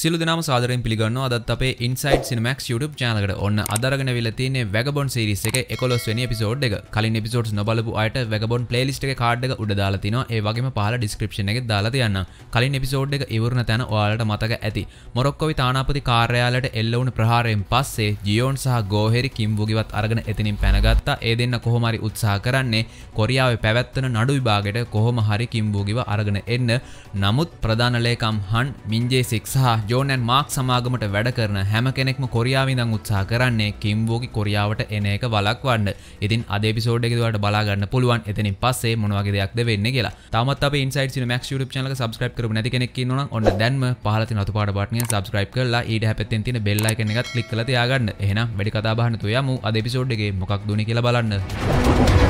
සිලු දෙනම සාදරෙන් පිළිගන්න අදත් අපේ ඉන්සයිට් සිනමක් YouTube චානකට ඔන්න අදරගෙන විල තියන්නේ වැගබොන් සිරිස් එක එකොලොස් වෙන පිසෝඩ් එක කලින් පිසෝඩ් නොබලපු අයට වැගබොන් ප්ලේලිස්ට එක කාඩ් එක උඩ දාලා තිනවා ඒ වගේම පහල ඩිස්ක්‍රිප්ෂන් එකේ දාලා තියන්න කලින් එපිසෝඩ් එක ඉවරන තැන ඔයාලට මතක ඇති මොරොක්කෝවේ තානාපති කාර්යාලයට එල්ල වුණු ප්‍රහාරයෙන් පස්සේ ජියෝන් සහ ගෝහෙරි කිම්බුගිවත් අරගෙන එතනින් පැනගත්තා ඒ දෙන්න කොහොම හරි උත්සාහ කරන්නේ කොරියාවේ පැවැත්වෙන නඩු විභාගයට කොහොම හරි කිම්බුගිව අරගෙන එන්න නමුත් ප්‍රධාන ලේකම් හන් මින්ජේ සික් සහ ජෝනන් මාක් සමාගමට වැඩ කරන හැම කෙනෙක්ම කොරියාවිඳං උත්සා කරන්නේ කිම්බෝගි කොරියාවට එන එක වලක්වන්න ඉතින් අදපිසෝඩ් එක දුවට බලාගන්න පුළුවන් එතනින් පස්සේ මොනවගේ දෙයක්ද වෙන්නේ කියලා තමත් අපේ ඉන්සයිට් සිනු මැක්ස් YouTube channel එක subscribe කරපු නැති කෙනෙක් ඉන්නවනම් ඔන්න දැන්ම පහළ තියෙන අතු පාට බටන් එක subscribe කරලා ඊට හැපෙතෙන් තියෙන bell icon එකත් click කරලා තියාගන්න එහෙනම් වැඩි කතා බහ නැතුව යමු අද එපිසෝඩ් එකේ මොකක්ද උනේ කියලා බලන්න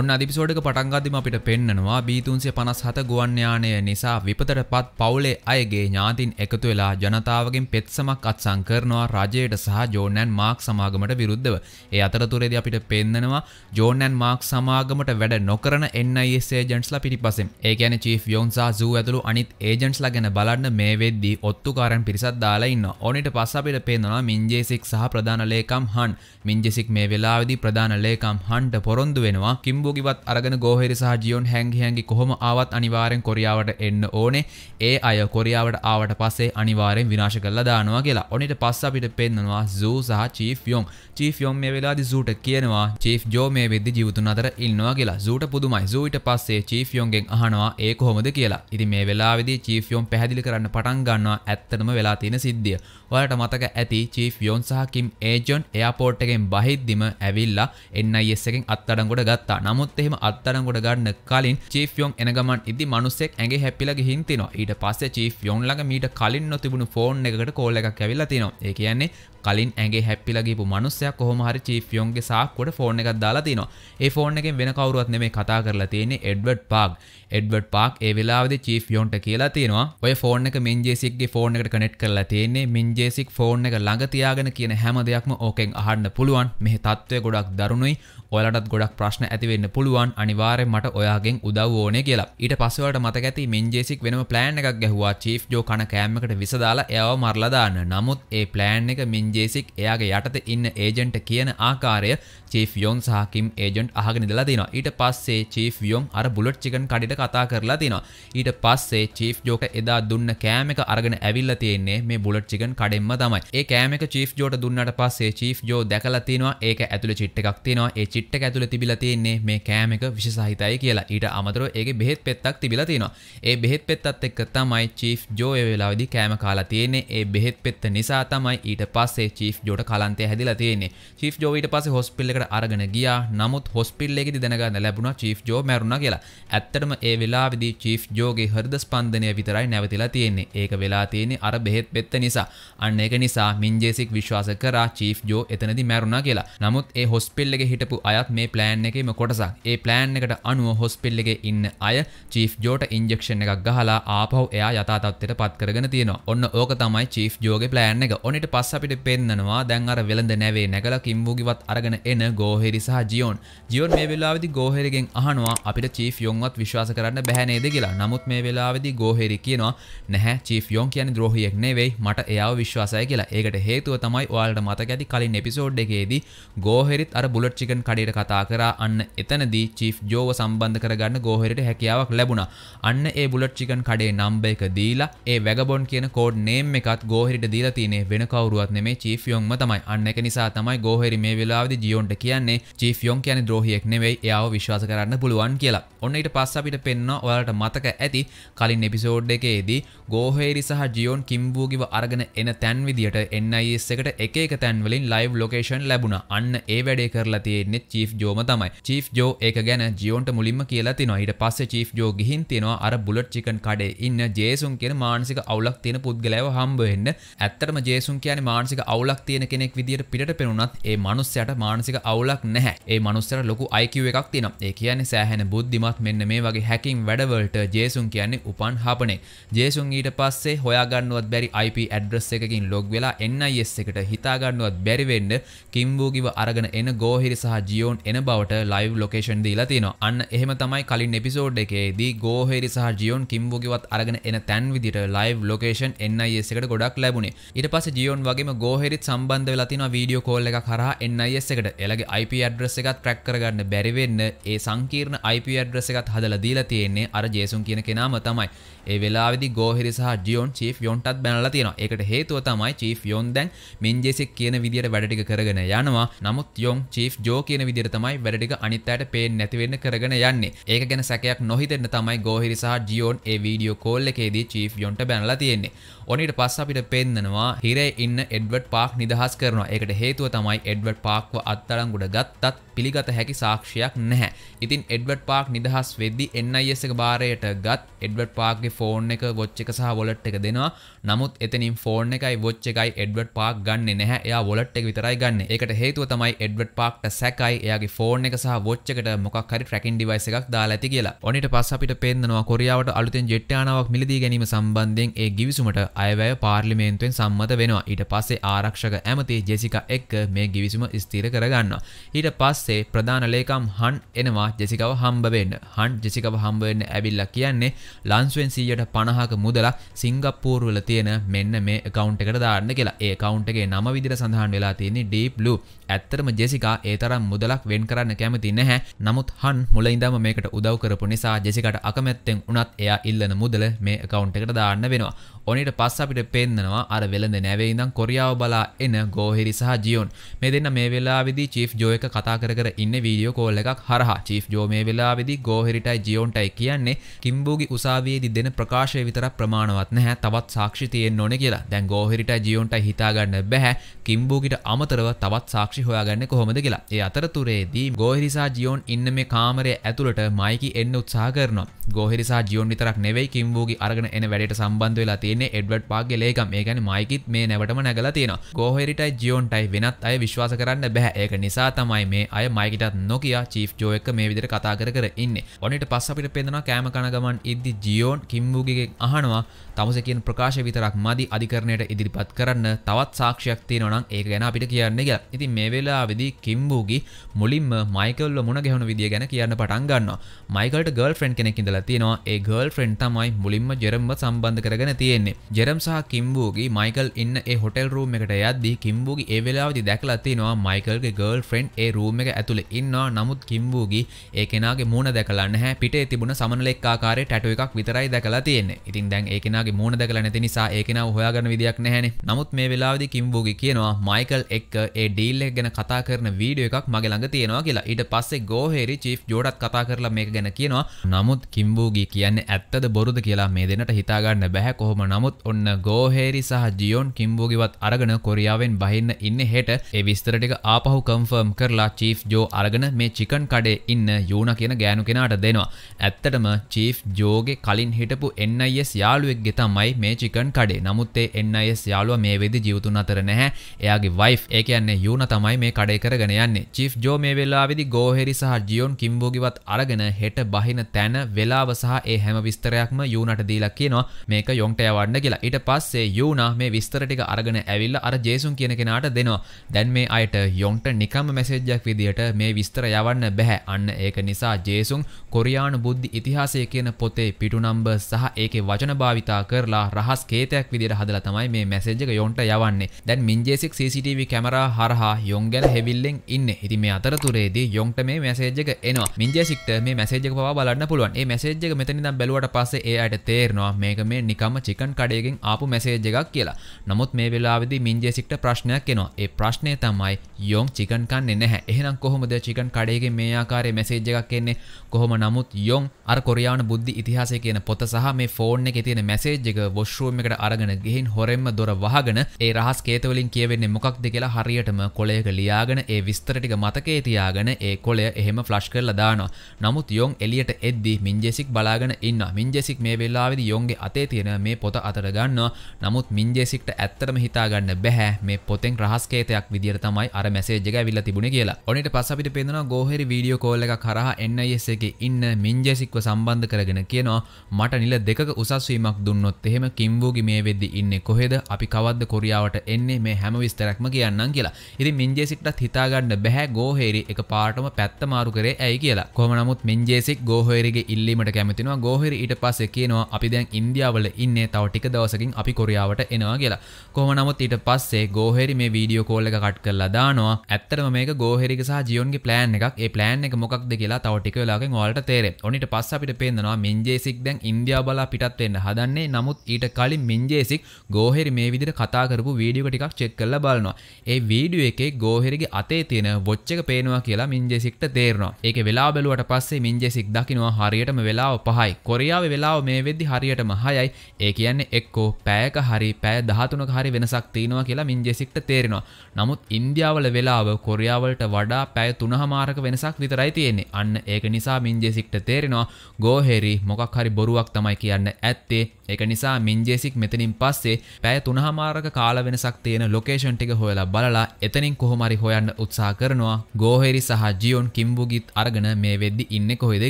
ඔන්න අධිපිසෝඩක පටන්ගදදිම අපිට පෙන්නවා බීතුන්සේ පනස් හත ගුවන්්‍යානය නිසා විපතට පත් පවුලේ අයගේ ඥාතින් එකතු වෙලා ජනතාවගෙන් පෙත්සමක් අත්සං කරනවා රජයට සහ ජෝනැන් මාක් සමාගමට විරුද්ධව ඒ අතරතුරේද අපිට පෙන්න්නනවා ජෝනැන් මාක් සමාගමට වැඩ නොකරන එන්නයිසේ ජන්ස්ලා පිටි පසෙන් ඒකැන චි ියෝන්සා සූ ඇතුළු අනිත් ඒජන්ස්ලා ගැන බලන්න මේ වෙද්දී ඔත්තුකාරන් පිරිසත් දාලා ඉන්න ඕනට පස්ස අපිට පෙන්නවා මින්ජේසික් සහ ප්‍රධාන ලේකම් හන් මින්ජෙසික් මේ වෙලාවිදි ප්‍රධාන ලේකම් හන්ට පොරොන්දු වෙනවා කිම්බ ඩිම්බෝගිවත් අරගෙන ගෝහෙරි සහ ජියොන් හැංගිහැන්ගි කොහොම ආවත් අනිවාරෙන් කොරියාවට එන්න ඕනේ ඒ අය කොරියාවට ආවට පස්සේ අනිවාරෙන් විනාශ කරලා දානවා කියලා ඔනිට පස්ස අපිට පෙන්නවා සූ සහ චීෆ් යොම් චීෆ් යොම් මේ වෙලාදි සූට කියනවා චීෆ් ජෝ මේ වෙද්දි ජීවතුන් අතර ඉන්නවා කියලා සූට පුදුමයි සූට පස්සේ චීෆ් යොන්ගෙන් අහනවා ඒ කොහොමද කියලා ඉතින් මේ වෙලාවේදී චීෆ් යොම් පැහැදිලි කරන්න පටන් ගන්නවා ඇත්තටම වෙලා තියෙන සිද්ධිය ඔයාලට මතක ඇති චීෆ් යොන් සහ කිම් ඒජොන් එයාපෝට් එකෙන් බහිද්දිම ඇවිල්ලා එන්නයිස් එකෙන් අත්අඩංගුවට ගත්තා නමුත් නමුත් එහෙම අත්තරංගොඩ ගන්න කලින් චීෆ්යෝන් එනගමන් ඉදි මනුස්සෙක් ඇගේ හැපිල ගිහින් තිනවා ඊට පස්සේ චීෆ්යෝන් ළඟ මීට කලින් නොතිබුණු ෆෝන් එකකට කෝල් එකක් ඇවිල්ලා තිනවා ඒ කියන්නේ කලින් ඇගේ හැපිල ගිහපු මනුස්සයා කොහොම හරි චීෆ්යෝන්ගේ සාක්කුවට ෆෝන් එකක් දාලා තිනවා ඒ ෆෝන් එකෙන් වෙන කවුරුවත් නෙමෙයි කතා කරලා තියෙන්නේ එඩ්වඩ් පාක් එඩ්වඩ් පාක් ඒ වෙලාවේදී චීෆ්යෝන්ට කියලා තියෙනවා ඔය ෆෝන් එක මින්ජේසික්ගේ ෆෝන් එකට කනෙට් කරලා තියෙන්නේ මින්ජේසික් ෆෝන් එක ළඟ තියාගෙන කියන හැම දෙයක්ම ඕකෙන් අහන්න පුළුවන් මෙහි තත්ත්වය ගොඩක් දරුණුයි ඔලටත් ගොඩක් ප්‍රශ්න ඇතිවෙන්න පුළුවන් අනිවාරය මට ඔයාගෙන් උදව් ඕන කියලා ඊට පස්සවට මතකඇති මින්ජේසික් වෙනම ප්ලෑන් එකක් ගැහවා චිෆ් ජෝ කන කෑමකට විසදාලා එයාව මරලදාන්න නමුත් ඒ ප්ලෑන් එක මින්ජේසික් එයාගේ යටත ඉන්න ඒජන්ට කියන ආකාරය චිෆ් යොන් සහකිම් ඒජන්ට් අහගෙනදලා තින ඊට පස්සේ චිෆ් යොම් අර බුලට් චිකන් කඩිට කතා කරලා තිනවා ඊට පස්සේ චිෆ් ජෝක එදා දුන්න කෑම එක අරගෙන ඇවිල්ල තියෙන්නේ මේ බුලට් චිකන් කඩෙන්ම තමයි ඒ කෑමක චිෆ් ජෝට දුන්නට පස්සේ චිෆ් ජෝ දැකලා තිනවා ඒක ඇතුළ චිට් එකක් තිනවා ඒ කිට්ට ඇතුළ තිබිල තියන්නේ මේ කෑම එක විශසාහිතයි කියලා ඊට අමතර ඒ බෙත් පෙත්තක් තිබිල තියෙනවා ඒ බෙත් පෙත්තත් එක් තමයි චී ජෝ වෙලාවිදි කෑම කාලා තියන්නේ ඒ බෙත් පෙත්ත නිසා තමයි ඊට පස්සේ චී ජෝට කලන්තය හැදිලා තියන්නේ චී ජෝවිට පස හොස්පිල්ලකට අරගෙන ගියා නමුත් හොස්පිල්ලෙකි දැනගන්න ලැබුණ චී ජෝ මැරුණ කියලා ඇත්තටම ඒ වෙලාවිදි චී ජෝගේ හරද ස්පන්ධනය විතරයි නැවතිලා තියෙන්නේ ඒක වෙලා තියෙන්නේ අර බෙහෙත් පෙත්ත නිසා අන්න ඒක නිසා මින්ජේසික් විශ්වාස කරා චී ජෝ එතනදි මැරුණ කියලා නමුත් ඒ හොස්පිල්ලෙ හිටපු අයත් මේ ප්ලෑන් එකම කොටසක් ඒ ප්ලෑන් එකට අනුව හොස්පිල්ලගේ ඉන්න අය චීෆ් ජෝට ඉන්ජෙක්ෂන් එකක් ගහලා ආපහු එයා යථතත්වයට පත්කරගෙන තියෙන ඔන්න ඕක තමයි චීෆ් ජෝගේ ප්ලෑන් එක ඔනිට පස් අපිට පෙන්න්නවා දැන් අර වෙළඳ නැවේ නැගල කිම්බූගිවත් අරගෙන එන ගෝහෙරි සහ ජියෝන් ජියෝන් මේ වෙලාවිදි ගෝහෙරිගෙන් අහනවා අපිට චීෆ් යොන්වත් විශ්වාස කරන්න බැහැනේද කියලා නමුත් මේ වෙලාවිදි ගෝහෙරි කියනවා නැහැ චීෆ් යොන් කියන ද්‍රෝහියෙක් නෙවෙයි මට එයාව විශ්වාසය කියලා ඒකට හේතුව තමයි ඔයාලට මතක ඇති කලින් එපිසෝඩ් එකේදී ගෝහෙරිත් අර බුලට් චිකන් කඩ හරියට කතා කරා අන්න එතනදී චීෆ් ජෝව සම්බන්ධ කරගන්න ගෝහෙරට හැකියාවක් ලැබුණා. අන්න ඒ බුලට් චිකන් කඩේ නම්බ එක දීලා ඒ වැගබොන් කියන කෝඩ් නේම් එකත් ගෝහෙරට දීලා තියෙන්නේ වෙන කවුරුවත් නෙමේ චීෆ් යොන්ම තමයි. අන්න ඒක නිසා තමයි ගෝහෙරි මේ වෙලාවේදී ජියොන්ට කියන්නේ චීෆ් යොන් කියන්නේ ද්‍රෝහියෙක් නෙවෙයි එයාව විශ්වාස කරන්න පුළුවන් කියලා. ඔන්න ඊට පස්සේ අපිට පෙන්න ඔයාලට මතක ඇති කලින් එපිසෝඩ් එකේදී ගෝහෙරි සහ ජියොන් කිම්බූගිව අරගෙන එන තැන් විදිහට NIS එකට එක එක තැන්වලින් ලයිව් ලොකේෂන් ලැබුණ අන්න ඒ වැඩේ කරලා තියෙන්නේ චීෆ් ජෝම තමයි චීෆ් ජෝ ඒක ගැන ජියෝන්ට මුලින්ම කියලා තිනවා ඊට පස්සේ චීෆ් ජෝ ගිහින් තිනවා අර බුලට් චිකන් කඩේ ඉන්න ජේසුන් කියන මානසික අවුලක් තියෙන පුද්ගලයව හම්බ වෙන්න ඇත්තටම ජේසුන් කියන්නේ මානසික අවුලක් තියෙන කෙනෙක් විදියට පිටට පෙනුනත් ඒ මනුස්සයට මානසික අවුලක් නැහැ ඒ මනුස්සයට ලොකු IQ එකක් තියෙනවා ඒ කියන්නේ සෑහෙන බුද්ධිමත් මෙන්න මේ වගේ හැකින් වැඩවලට ජේසුන් කියන්නේ උපන් හපනේ ජේසුන් ඊට පස්සේ හොයාගන්නවත් බැරි IP ඇඩ්‍රස් එකකින් ලොග් වෙලා NIS එකට හිතාගන්නවත් බැරිවෙන්න කිම්බූගිව අරගෙන එන ගෝහිරි සහ ජියෝන් එන බවට ලයිව් ලොකේෂන් දීලා තියෙනවා. අන්න එහෙම තමයි කලින් එපිසෝඩ් එකේදී ගෝහෙරි සහ ජියෝන් කිම්බුගේවත් අරගෙන එන තැන් විදිහට ලයිව් ලොකේෂන් NIS එකට ගොඩක් ලැබුණේ. ඊට පස්සේ ජියෝන් වගේම ගෝහෙරිත් සම්බන්ධ වෙලා තියෙනවා වීඩියෝ කෝල් එකක් හරහා NIS එකට. එයාලගේ IP address එකත් ට්‍රැක් කරගන්න බැරි වෙන්න ඒ සංකීර්ණ IP address එකත් හදලා දීලා තියෙන්නේ අර ජේසුන් කියන කෙනාම තමයි. ඒ වෙලාවිදි ගෝහිරි සහ ජියෝන් චී යොන්ටත් බැනලා තියෙන එකට හේතුව තමයි චී යොන් දැන් මින්ජෙසික් කියන විදිට වැඩටික කරගෙන යනවා නමුත් යොන් චී ජෝ කියන විදිර තමයි වැඩටික අනිත්තයට පේෙන් නැතිවෙන්න කරගෙන යන්නේ ඒක ගැන සැකයක් නොහිතෙන්න තමයි ගෝහිරි සහ ජියෝන් ඒ වීඩියෝ කෝල් එකේදී චී යොන්ට බැනලා තියෙන්නේ ඔනිට පස්ස අපිට පෙන්න්නනවා හිරේ ඉන්න එඩ්වඩ් පාක් නිදහස් කරනවා එකට හේතුව තමයි එඩ්වඩ් පාක්ව අත්තරංගුඩ ගත්තත් පිළිගත හැකි සාක්ෂයක් නැහැ ඉතින් එඩවඩ් පාක් නිදහස් වෙද්දි එන්නයිස එක බාරයට ගත් එඩවඩ් පාක්ගේ ෆෝන් එක වොච්ච එක සහ වොලට් එක දෙනවා නමුත් එතනින් ෆෝන් එකයි වොච්ච එකයි එඩවඩ් පාක් ගන්න නැහැ එයා වොලට් එක විතරයි ගන්න එකට හේතුව තමයි එඩවඩ් පාක්ට සැකයි එයාගේ ෆෝන් එක සහ වොච්චකට මොකක් හරි ට්‍රැකින් ඩිවයිස් එකක් දාලා ඇති කියලා ඔනිට පස් අපිට පෙන්නවා කොරියාවට අලුතෙන් ජෙට්ටානාවක් මිලදී ගැනීම සම්බන්ධයෙන් ඒ ගිවිසුමට අයවැය පාර්ලිමේන්තුවෙන් සම්මත වෙනවා ඊට පස්සේ ආරක්ෂක ඇමති ජෙසික එක්ක මේ ගිවිසුම ස්ථිර කරගන්නවා ඊට පස්සේ පස්සේ ප්‍රධාන ලේකම් හන් එනවා ජෙසිකව හම්බවෙන්න හන් ජෙසිකව හම්බවෙන්න ඇවිල්ල කියන්නේ ලන්ස්ුවෙන් සීයට පණහක මුදලා සිංගප්පූර්වල තියෙන මෙන්න මේ කවන්් එකට දාන්න කියලා ඒ කවන්්ගේ නම විදිර සඳහන් වෙලා තියන්නේ ඩීප්ලු ඇත්තරම ජෙසිකා ඒ තරම් මුදලක් වෙන් කරන්න කැමති නැහැ නමුත් හන් මුලයිඉදම මේකට උදව් කරපු නිසා ජෙසිකට අකමැත්තෙන් උනත් එයා ඉල්ලන මුදල මේ කවන්් එකට දාන්න වෙනවා ඕනිට පස් අපිට පෙන්න්නවා අර වෙළඳ නැවයිඉදම් කොරියාව බලා එන ගෝහිරි සහ ජියෝන් මේ දෙන්න මේ වෙලා විදි චිෆ් ජෝයක කතා කර කර ඉන්න වීඩියෝ කෝල් එකක් හරහා චීෆ් ජෝ මේ වෙලාවේදී ගෝහෙරිටයි ජියෝන්ටයි කියන්නේ කිම්බෝගේ උසාවියේදී දෙන ප්‍රකාශය විතරක් ප්‍රමාණවත් නැහැ තවත් සාක්ෂි තියෙන්න ඕනේ කියලා. දැන් ගෝහෙරිටයි ජියෝන්ටයි හිතා ගන්න බෑ කිම්බෝගිට අමතරව තවත් සාක්ෂි හොයාගන්නේ කොහොමද කියලා. ඒ අතරතුරේදී ගෝහෙරි සහ ජියෝන් ඉන්න මේ කාමරය ඇතුළට මයිකි එන්න උත්සාහ කරනවා. ගෝහෙරි සහ ජියෝන් විතරක් නෙවෙයි කිම්බෝගේ අරගෙන එන වැඩේට සම්බන්ධ වෙලා තියෙන්නේ එඩ්වඩ් පාක්ගේ ලේකම්. ඒ කියන්නේ මයිකිත් මේ නැවටම නැගලා තියෙනවා. ගෝහෙරිටයි ජියෝන්ටයි වෙනත් අය විශ්වාස කරන්න බෑ. ඒක නිසා තමයි මේ අය මයිකටත් නොකිය චිප් ජෝයක මේ විදිර කතා කර කර ඉන්න ඔනිට පස්ස අපිට පෙන්දෙනවා කෑම කන ගමන් ඉද්දි ජියෝන් කිම්බූගේ අහනවා තමුසකින් ප්‍රකාශ විතරක් මදි අධිකරණයට ඉදිරිපත් කරන්න තවත් සාක්ෂයක් තියෙනවනම් ඒක ගැන අපිට කියන්න කියලා ඉතින් මේ වෙලාවේදී කිම්බූගේ මුලින්ම මයිකල්ව මුණ ගැහුණු විදිය ගැන කියන්න පටන් ගන්නවා මයිකල්ට ගර්ල් ෆ්‍රෙන්ඩ් කෙනෙක් ඉඳලා තියෙනවා ඒ ගර්ල් ෆ්‍රෙන්ඩ් තමයි මුලින්ම ජෙරම්ව සම්බන්ධ කරගෙන තියෙන්නේ ජෙරම් සහ කිම්බූගේ මයිකල් ඉන්න ඒ හොටෙල් රූම් එකට යද්දී කිම්බූගේ ඒ වෙලාවේදී දැකලා තියෙනවා මයිකල්ගේ ගර්ල් ෆ්‍රෙන්ඩ් ඒ රූම් එක එක ඇතුළ ඉන්නවා නමුත් කිම්බූගි ඒ කෙනගේ මූුණ දැකලා නැහැ පිටේ තිබුණ සමනලෙක්කාකාරේ ටැටුව එකක් විතරයි දැකලා තියෙන ඉතින් දැන් ඒ කෙනගේ මූුණ දැකල නැති නිසා ඒ කෙන හොයාගන්න විදියක් නැහැන නමුත් මේ වෙලාවදි කිම්බූගි කියනවා මයිකල් එක් ඒ ඩීල්ල ගැන කතා කරන වීඩියෝ එකක් මගේ ළඟ තියෙනවා කියලා ඊට පස්සේ ගෝහෙරි චි් ජෝඩත් කතා කරලා මේක ගැන කියනවා නමුත් කිම්බූගි කියන්නේ ඇත්තද බොරුද කියලා මේ දෙනට හිතාගන්න බැහැ කොහොම නමුත් ඔන්න ගෝහෙරි සහ ජියෝන් කිම්බූගිවත් අරගෙන කොරියාවෙන් බහින්න ඉන්න හෙට ඒ විස්තරටික ආපහු කම්ෆර්ම් කරලා චි් චීෆ් ජෝ අරගෙන මේ චිකන් කඩේ ඉන්න යුණ කියන ගෑනු කෙනාට දෙනවා. ඇත්තටම චීෆ් ජෝගේ කලින් හිටපු එන්නයිස් යාළුවෙක්ගේ තමයි මේ චිකන් කඩේ. නමුත් ඒ එන්නයිස් යාළුවා මේ වෙදි ජීවතුන් අතර නැහැ. එයාගේ වයිෆ් ඒ කියන්නේ යුණ තමයි මේ කඩේ කරගෙන යන්නේ. චීෆ් ජෝ මේ වෙලාවේදී ගෝහෙරි සහ ජියොන් කිම්බෝගිවත් අරගෙන හෙට බහින තැන වෙලාව සහ ඒ හැම විස්තරයක්ම යුණට දීලා කියනවා මේක යොන්ට යවන්න කියලා. ඊට පස්සේ යුණා මේ විස්තර ටික අරගෙන ඇවිල්ලා අර ජේසුන් කියන කෙනාට දෙනවා. දැන් මේ අයට යොන්ට නිකම්ම මැසේජ්ජක් විදියට විදිහට මේ විස්තර යවන්න බැහැ අන්න ඒක නිසා ජේසුන් කොරියානු බුද්ධි ඉතිහාසය කියන පොතේ පිටු නම්බර් සහ ඒකේ වචන භාවිතා කරලා රහස් කේතයක් විදිහට හදලා තමයි මේ මැසේජ් එක යොන්ට යවන්නේ. දැන් මින්ජේසික් CCTV කැමරා හරහා යොන් ගැන හෙවිල්ලෙන් ඉන්නේ. ඉතින් මේ අතරතුරේදී යොන්ට මේ මැසේජ් එක එනවා. මින්ජේසික්ට මේ මැසේජ් එක පවා බලන්න පුළුවන්. මේ මැසේජ් එක මෙතන ඉඳන් බැලුවට පස්සේ ඒ අයට තේරෙනවා මේක මේ නිකම්ම චිකන් කඩේකින් ආපු මැසේජ් එකක් කියලා. නමුත් මේ වෙලාවේදී මින්ජේසික්ට ප්‍රශ්නයක් එනවා. ඒ ප්‍රශ්නය තමයි යොන් චිකන් කන්නේ නැහැ. එහෙනම් කොහොමද චිකන් කඩේගේ මේ ආකාරයේ මැසේජ් එකක් එන්නේ කොහොම නමුත් යොන් අර කොරියානු බුද්ධි ඉතිහාසය කියන පොත සහ මේ ෆෝන් එකේ තියෙන මැසේජ් එක වොෂ්රූම් එකට අරගෙන ගිහින් හොරෙන්ම දොර වහගෙන ඒ රහස් කේත වලින් කියවෙන්නේ මොකක්ද කියලා හරියටම කොළයක ලියාගෙන ඒ විස්තර ටික මතකේ තියාගෙන ඒ කොළය එහෙම ෆ්ලෂ් කරලා දානවා. නමුත් යොන් එලියට එද්දී මින්ජෙසික් බලාගෙන ඉන්නවා. මින්ජෙසික් මේ වෙලාවේදී යොන්ගේ අතේ තියෙන මේ පොත අතට ගන්නවා. නමුත් මින්ජෙසික්ට ඇත්තටම හිතාගන්න බෑ මේ පොතෙන් රහස් කේතයක් විදියට තමයි අර මැසේජ් එක ඇවිල්ලා තිබුණේ කියලා. ඔනිට පස් අපිට පෙන්නවා ගෝහෙරි වීඩියෝ කෝල් එකක් හරහා NIS එකේ ඉන්න මින්ජෙසික්ව සම්බන්ධ කරගෙන කියනවා මට නිල දෙකක උසස් වීමක් දුන්නොත් එහෙම කිම්වූගේ මේ වෙද්දි ඉන්නේ කොහෙද අපි කවද්ද කොරියාවට එන්නේ මේ හැම විස්තරක්ම කියන්නම් කියලා. ඉතින් මින්ජෙසික්ටත් හිතාගන්න බෑ ගෝහෙරි එක පාටම පැත්ත මාරු කරේ ඇයි කියලා. කොහොම නමුත් මින්ජෙසික් ගෝහෙරිගේ ඉල්ලීමට කැමතිනවා. ගෝහෙරි ඊට පස්සේ කියනවා අපි දැන් ඉන්දියාවල ඉන්නේ තව ටික දවසකින් අපි කොරියාවට එනවා කියලා. කොහොම නමුත් ඊට පස්සේ ගෝහෙරි මේ වීඩියෝ කෝල් එක කට් කරලා දානවා. ඇත්තටම මේක ගෝහෙරිගේ සහ ජියන්ගේ පලෑන් එකක් පලෑන් එක මොක්ද කියලා තවටික වෙලාගෙන් වාලට තේරේ ඔනිට පස්ස අපිට පේදනවා මෙන්ජේසික් දැන් ඉන්දයා බලා පිටත්වෙන්න හදන්නේ නමුත් ඊට කලින් මෙන්ජේසික් ගෝහෙරි මේ විදිර කතාකරපු වීඩියෝ ටිකක් චෙක් කල බලනවා ඒ වීඩියෝ එකේ ගෝහෙරිගේ අතේ තියෙන බොච්චක පේනවා කියලා මින්ජෙසික්ට තේරනවා ඒක වෙලා බැලුවට පස්සේ මින්ජෙසික් දකිනවා හරියටම වෙලාව පහයි කොරියාව වෙලාව මේ වෙද්දි හරියටම හයයි ඒ කියන්නේ එක්කෝ පෑයක හරි පෑ දහතුනක හරි වෙනසක් තියෙනවා කියලා මින්ජෙසික්ට තේරෙනවා නමුත් ඉන්දියාවල වෙලාව කොරියාවලට වඩා වඩා පැය තුනහමාරක වෙනසක් විතරයි තියෙන්නේ අන්න ඒක නිසා මින්ජෙසික්ට තේරෙනවා ගෝහෙරි මොකක් හරි බොරුවක් තමයි කියන්න ඇත්තේ ඒක නිසා මින්ජෙසික් මෙතනින් පස්සේ පැය තුනහමාරක කාල වෙනසක් තියෙන ලොකේෂන් ටික හොයලා බලලා එතනින් කොහොමරි හොයන්න උත්සාහ කරනවා ගෝහෙරි සහ ජියොන් කිම්බුගිත් අරගෙන මේ වෙද්දි ඉන්නේ කොහෙද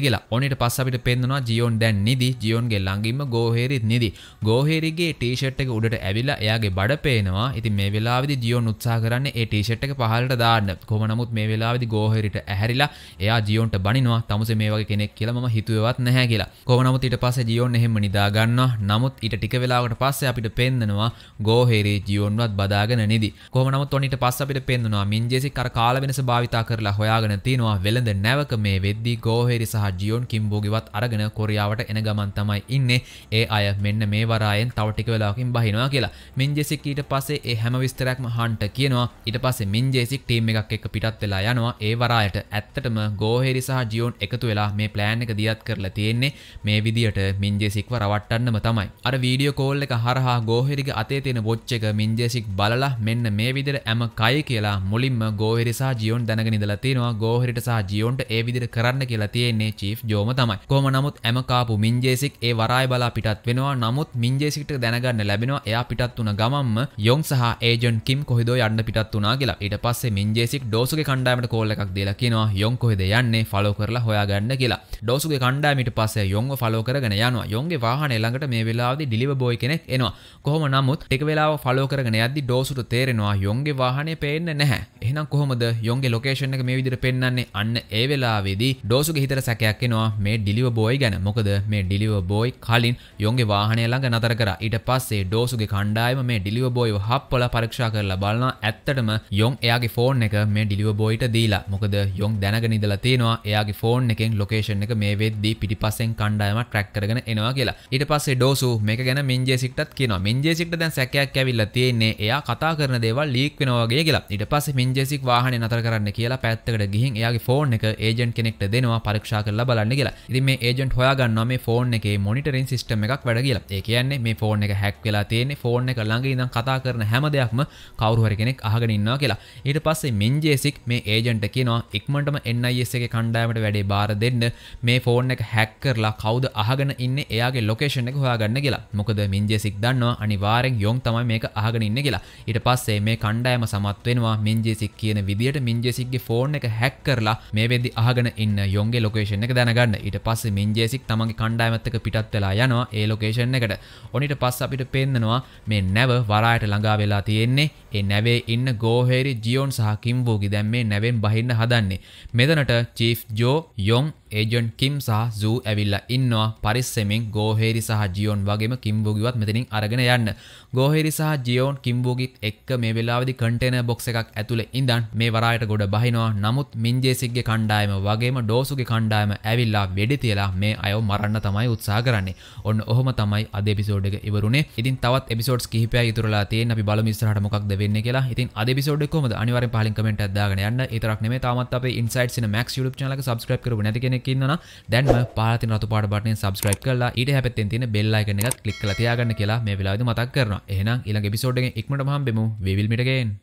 කියලා ඕනිට පස්ස අපිට පෙන්නවා ජියොන් දැන් නිදි ජියොන්ගේ ළඟින්ම ගෝහෙරිත් නිදි ගෝහෙරිගේ ටීෂර්ට් එක උඩට ඇවිල්ලා එයාගේ බඩ පේනවා ඉතින් මේ වෙලාවේදී ජියොන් උත්සාහ කරන්නේ ඒ ටීෂර්ට් එක පහළට දාන්න කොහොම නමුත් මේ වෙලාවේ වෙලාවිදි ගෝහරිට ඇහැරිලා එයා ජියෝන්ට බනිනවා තමුසේ මේ වගේ කෙනෙක් කියලා මම හිතුවේවත් නැහැ කියලා. කොහොම නමුත් ඊට පස්සේ ජියෝන් එහෙම නිදා ගන්නවා. නමුත් ඊට ටික වෙලාවකට පස්සේ අපිට පෙන්නනවා ගෝහෙරි ජියෝන්වත් බදාගෙන නිදි. කොහොම නමුත් ඔන්න ඊට පස්සේ අපිට පෙන්නනවා මින්ජේසික් අර කාල වෙනස භාවිතා කරලා හොයාගෙන තිනවා වෙළඳ නැවක මේ වෙද්දී ගෝහෙරි සහ ජියෝන් කිම්බෝගේවත් අරගෙන කොරියාවට එන ගමන් තමයි ඉන්නේ. ඒ අය මෙන්න මේ වරායෙන් තව ටික වෙලාවකින් බහිනවා කියලා. මින්ජේසික් ඊට පස්සේ ඒ හැම විස්තරයක්ම හන්ට කියනවා. ඊට පස්සේ මින්ජේසික් ටීම් එකක් එක්ක පිටත් වෙලා යනවා ඒ වරායට ඇත්තටම ගෝහෙරි සහ ජියෝන් එකතු වෙලා මේ ප්ලෑන් එක දියත් කරලා තියෙන්නේ මේ විදියට මින්ජේසික්ව රවට්ටන්නම තමයි. අර වීඩියෝ කෝල් එක හරහා ගෝහෙරිගේ අතේ තියෙන වොච් එක මින්ජේසික් බලලා මෙන්න මේ විදියට ඇම කයි කියලා මුලින්ම ගෝහෙරි සහ ජියෝන් දැනගෙන ඉඳලා තියෙනවා ගෝහෙරිට සහ ජියෝන්ට ඒ විදියට කරන්න කියලා තියෙන්නේ චීෆ් ජෝම තමයි. කොහොම නමුත් ඇම කාපු මින්ජේසික් ඒ වරාය බලා පිටත් වෙනවා. නමුත් මින්ජේසික්ට දැනගන්න ලැබෙනවා එයා පිටත් වුණ ගමම්ම යොන් සහ ඒජන් කිම් කොහෙදෝ යන්න පිටත් වුණා කියලා. ඊට පස්සේ මින්ජේසික් ඩෝසුගේ කණ්ඩායම ඉන්ස්ටග්‍රමට කෝල්ල එකක් දෙලා කියෙනවා යොන් කොහෙද යන්නේ ෆලෝ කරලා හොයාගන්න කියලා ඩෝසුගේ කණ්ඩාමිට පස්සේ යොන්ව ෆලෝ කරගෙන යනවා යොන්ගේ වාහන එළඟට මේ වෙලාවදි ඩිලිව බෝයි කෙනෙක් එනවා කොහොම නමුත් ටික වෙලාව ෆලෝ කරගෙන යද්දි ඩෝසුට තේරෙනවා යොන්ගේ වාහනේ පේන්නේ නැහැ එහෙනම් කොහොමද යොන්ගේ ලොකේෂන් එක මේ විදිහට පෙන්වන්නේ අන්න ඒ වෙලාවේදී ඩෝසුගේ හිතට සැකයක් එනවා මේ ඩිලිව බෝයි ගැන මොකද මේ ඩිලිව බෝයි කලින් යොන්ගේ වාහනය ළඟ නතර කරා ඊට පස්සේ ඩෝසුගේ කණ්ඩායම මේ ඩිලිව බෝයිව හප්පලා පරීක්ෂා කරලා බලනවා ඇත්තටම යොන් එයාගේ ෆෝන් එක මේ ඩිලිව බෝයිට දීලා මොකද යොන් දැනගෙන ඉදලා තියෙනවා එයාගේ ෆෝන් එකෙන් ලොකේෂන් එක මේ වෙද්දී පිටිපස්සෙන් කණ්ඩායම ට්‍රැක් කරගෙන එනවා කියලා. ඊට පස්සේ ඩෝසු මේක ගැන මින්ජේසික්ටත් කියනවා. මින්ජේසික්ට දැන් සැකයක් ඇවිල්ලා තියෙන්නේ එයා කතා කරන දේවල් ලීක් වෙනවා වගේ කියලා. ඊට පස්සේ මින්ජේසික් වාහනේ නතර කරන්න කියලා පැත්තකට ගිහින් එයාගේ ෆෝන් එක ඒජන්ට් කෙනෙක්ට දෙනවා පරීක්ෂා කරලා බලන්න කියලා. ඉතින් මේ ඒජන්ට් හොයාගන්නවා මේ ෆෝන් එකේ මොනිටරින් සිස්ටම් එකක් වැඩ කියලා. ඒ කියන්නේ මේ ෆෝන් එක හැක් වෙලා තියෙන්නේ ෆෝන් එක ළඟ ඉඳන් කතා කරන හැම දෙයක්ම කවුරු හරි කෙනෙක් අහගෙන ඉන්නවා කියලා. ඊට පස්සේ මින්ජේසික් මේ ඒජන්ට කියනවා ඉක්මටම එන්නයිස් එක කණ්ඩාමට වැඩේ බාර දෙන්න මේ ෆෝන් එක හැක් කරලා කවුද අහගෙන ඉන්න එයාගේ ලොකේෂණ එක හොයාගන්න කියලා මොකද මින්ජෙසික් දන්නවා අනිවාරෙන් යොන් තමයි මේක අහගෙන ඉන්න කියලා ඊට පස්සේ මේ කණ්ඩායම සමත් වෙනවා මින්ජෙසික් කියන විදියට මින්ජෙසික්ගේ ෆෝන් එක හැක් කරලා මේ වෙද්දි අහගෙන ඉන්න යොන්ගේ ලොකේෂණ එක දැනගන්න ඊට පස්සේ මින්ජෙසික් තමන්ගේ කණ්ඩායමත් එක්ක පිටත් වෙලා යනවා ඒ ලොකේෂන් එකට ඔනිට පස්ස අපිට පෙන්නනවා මේ නැව වරායට ළඟා වෙලා තියෙන්නේ ඒ නැවේ ඉන්න ගෝහේරි ජියෝන් සහ කිම්බෝගි දැන් මේ නැවේ අමාරුවෙන් බහින්න හදන්නේ. මෙදනට චීෆ් ජෝ යොන් ඒජන් කිම් සහ සූ ඇවිල්ලා ඉන්නවා පරිස්සෙමින් ගෝහේරි සහ ජියොන් වගේම කිම්බෝගිවත් මෙතනින් අරගෙන යන්න. ගෝහිරි සහ ජියෝන් කිම්බෝගිත් එක්ක මේ වෙලාවදි කටේන බොක්ස එකක් ඇතුළ ඉඳන් මේ වරායට ගොඩ බහිනවා නමුත් මින්ජේසික්ගේ කණ්ඩායම වගේම ඩෝසුගේ කණ්ඩායම ඇවිල්ලා වෙඩි තියලා මේ අයෝ මරන්න තමයි උත්සා කරන්නේ ඔන්න ඔහොම තමයි අද එපිසෝඩ් එක ඉවරුනේ ඉතින් තවත් එපිසෝඩ්ස් කිහිපයක් ඉතුරුලා තියෙන අපි බලමු ඉස්සරහට මොකක්ද වෙන්නේ කියලා ඉතින් අද එපිසෝඩ් එක කොහමද අනිවාර්යෙන් පහලින් කමෙන්ට් එකක් දාගෙන යන්න ඒතරක් නෙමෙයි තාමත් අපේ ඉන්සයිට්ස් ඉන මැක්ස් YouTube channel එක subscribe කරපු නැති කෙනෙක් ඉන්නවා දැන්ම පහල තියෙන රතු පාට බටනේ subscribe කරලා ඊට හැපැත්තෙන් තියෙන bell icon එකත් click කරලා තියාගන්න කියලා මේ වෙලාවේදී මතක් කරනවා එහෙනම් ඊළඟ එපිසෝඩ් එකෙන් ඉක්මනටම හම්බෙමු. We will meet again.